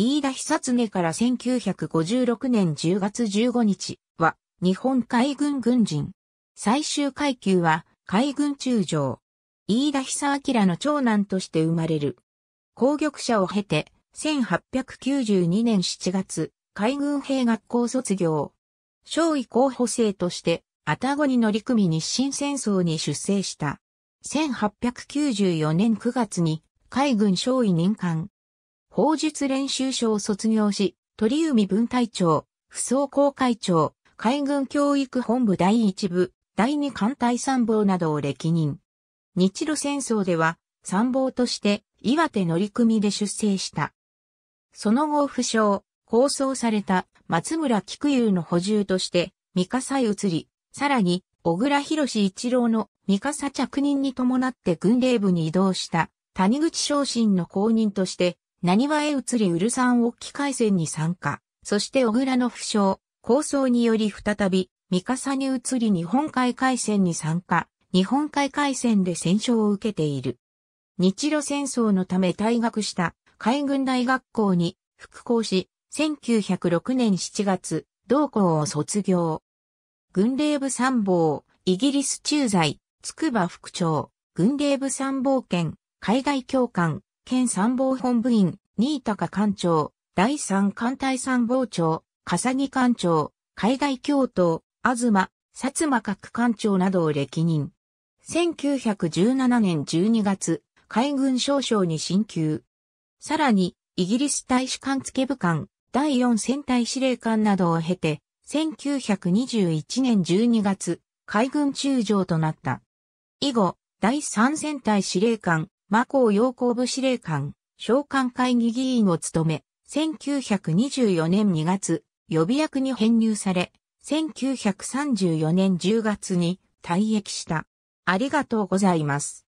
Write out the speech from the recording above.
飯田久常から1956年10月15日は日本海軍軍人。最終階級は海軍中将。飯田久明の長男として生まれる。攻撃者を経て1892年7月海軍兵学校卒業。少尉候補生としてタゴに乗り組み日清戦争に出征した。1894年9月に海軍少尉任官。法術練習所を卒業し、鳥海分隊長、副総公会長、海軍教育本部第一部、第二艦隊参謀などを歴任。日露戦争では参謀として岩手乗組で出征した。その後負傷、構想された松村菊雄の補充として三笠へ移り、さらに小倉博一郎の三笠着任に伴って軍令部に移動した谷口昇進の後任として何はへ移りうるさん沖海戦に参加、そして小倉の負傷、構想により再び、三笠に移り日本海海戦に参加、日本海海戦で戦勝を受けている。日露戦争のため退学した海軍大学校に復興し、1906年7月、同校を卒業。軍令部参謀、イギリス駐在、筑波副長、軍令部参謀兼、海外教官、県参謀本部員、新高艦長、第三艦隊参謀長、笠木艦長、海外教頭、東、薩摩各艦長などを歴任。1917年12月、海軍少将に進級。さらに、イギリス大使館付部官、第四戦隊司令官などを経て、1921年12月、海軍中将となった。以後、第三戦隊司令官、マコー要部司令官、召喚会議議員を務め、1924年2月、予備役に編入され、1934年10月に退役した。ありがとうございます。